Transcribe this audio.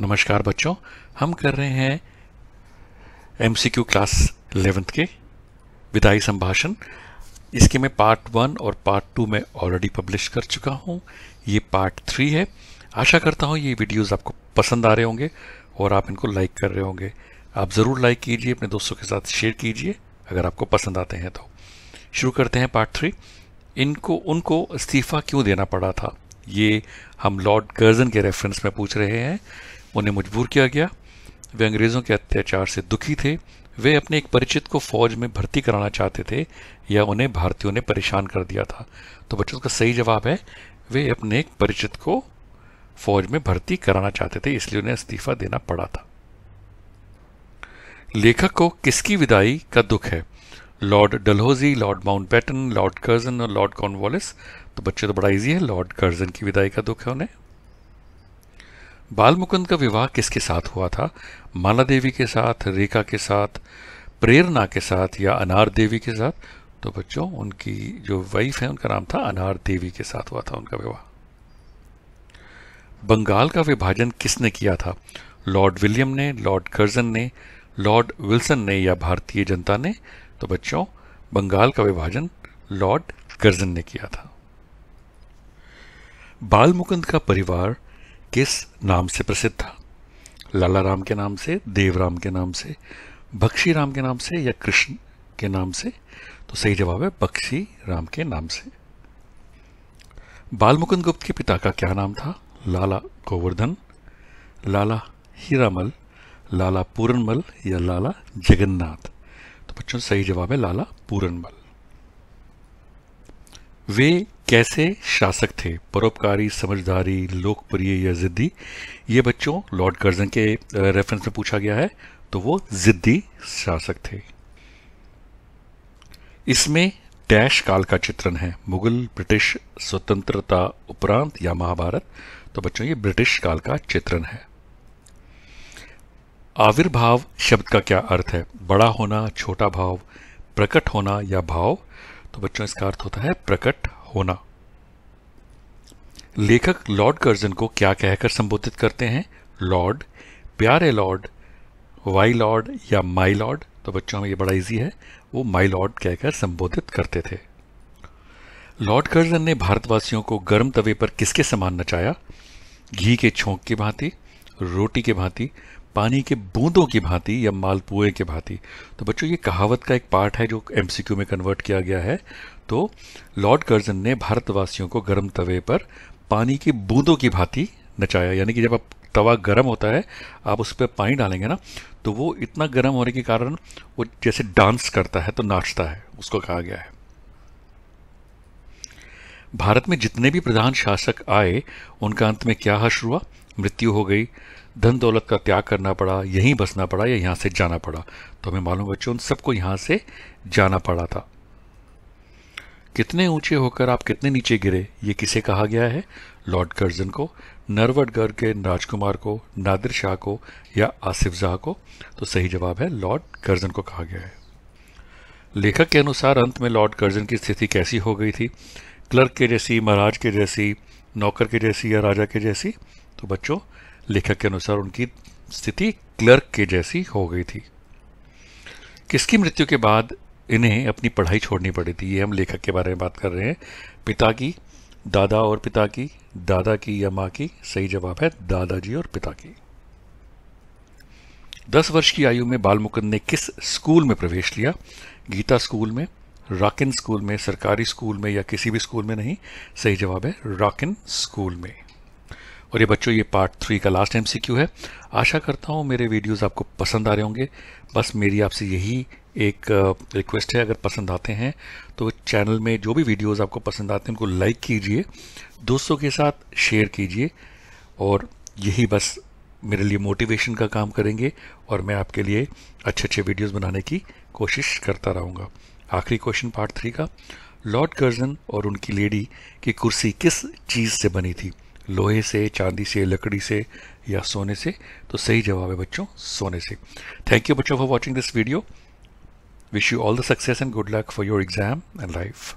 नमस्कार बच्चों हम कर रहे हैं क्यू क्लास एलेवेंथ के विदाई संभाषण इसके मैं पार्ट वन और पार्ट टू में ऑलरेडी पब्लिश कर चुका हूँ ये पार्ट थ्री है आशा करता हूँ ये वीडियोस आपको पसंद आ रहे होंगे और आप इनको लाइक कर रहे होंगे आप ज़रूर लाइक कीजिए अपने दोस्तों के साथ शेयर कीजिए अगर आपको पसंद आते हैं तो शुरू करते हैं पार्ट थ्री इनको उनको इस्तीफ़ा क्यों देना पड़ा था ये हम लॉर्ड गर्जन के रेफरेंस में पूछ रहे हैं उन्हें मजबूर किया गया वे अंग्रेज़ों के अत्याचार से दुखी थे वे अपने एक परिचित को फौज में भर्ती कराना चाहते थे या उन्हें भारतीयों ने परेशान कर दिया था तो बच्चों का सही जवाब है वे अपने एक परिचित को फौज में भर्ती कराना चाहते थे इसलिए उन्हें इस्तीफा देना पड़ा था लेखक को किसकी विदाई का दुख है Lord Dalhousie Lord Mountbatten Lord Curzon और लॉर्ड कॉर्नवालिस तो बच्चे तो बड़ा इजी है लॉर्ड कर्जन की विदाई का दुख है उन्हें बालमुकुंद का विवाह किसके साथ हुआ था माला देवी के साथ रेखा के साथ प्रेरणा के साथ या अनार देवी के साथ तो बच्चों उनकी जो वाइफ है उनका नाम था अनार देवी के साथ हुआ था उनका विवाह बंगाल का विभाजन किसने किया था लॉर्ड विलियम ने लॉर्ड कर्जन ने लॉर्ड विल्सन ने या भारतीय जनता ने तो बच्चों बंगाल का विभाजन लॉर्ड कर्जन ने किया था बाल मुकुंद का परिवार किस नाम से प्रसिद्ध था लाला राम के नाम से देवराम के नाम से बख्शी राम के नाम से या कृष्ण के नाम से तो सही जवाब है बख्शी राम के नाम से बाल मुकुंद गुप्त के पिता का क्या नाम था लाला गोवर्धन लाला हीरामल लाला पूरनमल या लाला जगन्नाथ तो बच्चों सही जवाब है लाला पूरनमल वे कैसे शासक थे परोपकारी समझदारी लोकप्रिय या ज़िद्दी ये बच्चों लॉर्ड कर्जन के रेफरेंस में पूछा गया है तो वो ज़िद्दी शासक थे इसमें डैश काल का चित्रण है मुगल ब्रिटिश स्वतंत्रता उपरांत या महाभारत तो बच्चों ये ब्रिटिश काल का चित्रण है आविर्भाव शब्द का क्या अर्थ है बड़ा होना छोटा भाव प्रकट होना या भाव तो बच्चों इसका अर्थ होता है प्रकट होना लेखक लॉर्ड कर्जन को क्या कहकर संबोधित करते हैं लॉर्ड प्यारे लॉर्ड वाई लॉर्ड या माई लॉर्ड तो बच्चों में ये बड़ा इजी है वो माई लॉर्ड कहकर संबोधित करते थे लॉर्ड कर्जन ने भारतवासियों को गर्म तवे पर किसके समान नचाया घी के छोंक की भांति रोटी के भांति पानी के बूंदों की भांति या मालपुए के भांति तो बच्चों ये कहावत का एक पार्ट है जो एम में कन्वर्ट किया गया है तो लॉर्ड कर्जन ने भारतवासियों को गर्म तवे पर पानी की बूंदों की भांति नचाया यानी कि जब आप तवा गर्म होता है आप उस पर पानी डालेंगे ना तो वो इतना गर्म होने के कारण वो जैसे डांस करता है तो नाचता है उसको कहा गया है भारत में जितने भी प्रधान शासक आए उनका अंत में क्या हर्ष हुआ मृत्यु हो गई धन दौलत का त्याग करना पड़ा यहीं बसना पड़ा या यहाँ से जाना पड़ा तो हमें मालूम बच्चों उन सबको यहाँ से जाना पड़ा था कितने ऊंचे होकर आप कितने नीचे गिरे ये किसे कहा गया है लॉर्ड कर्जन को नरवटगढ़ के राजकुमार को नादिर शाह को या आसिफ शाह को तो सही जवाब है लॉर्ड कर्जन को कहा गया है लेखक के अनुसार अंत में लॉर्ड कर्जन की स्थिति कैसी हो गई थी क्लर्क के जैसी महाराज के जैसी नौकर के जैसी या राजा के जैसी तो बच्चों लेखक के अनुसार उनकी स्थिति क्लर्क के जैसी हो गई थी किसकी मृत्यु के बाद इन्हें अपनी पढ़ाई छोड़नी पड़ी थी ये हम लेखक के बारे में बात कर रहे हैं पिता की दादा और पिता की दादा की या माँ की सही जवाब है दादाजी और पिता की दस वर्ष की आयु में बाल ने किस स्कूल में प्रवेश लिया गीता स्कूल में रॉकिन स्कूल में सरकारी स्कूल में या किसी भी स्कूल में नहीं सही जवाब है रॉकिन स्कूल में और ये बच्चों ये पार्ट थ्री का लास्ट एमसीक्यू है आशा करता हूँ मेरे वीडियोस आपको पसंद आ रहे होंगे बस मेरी आपसे यही एक रिक्वेस्ट है अगर पसंद आते हैं तो चैनल में जो भी वीडियोस आपको पसंद आते हैं उनको लाइक कीजिए दोस्तों के साथ शेयर कीजिए और यही बस मेरे लिए मोटिवेशन का काम करेंगे और मैं आपके लिए अच्छे अच्छे वीडियोस बनाने की कोशिश करता रहूँगा आखिरी क्वेश्चन पार्ट थ्री का लॉर्ड कर्जन और उनकी लेडी की कुर्सी किस चीज़ से बनी थी लोहे से चांदी से लकड़ी से या सोने से तो सही जवाब है बच्चों सोने से थैंक यू बच्चों for watching this video wish you all the success and good luck for your exam and life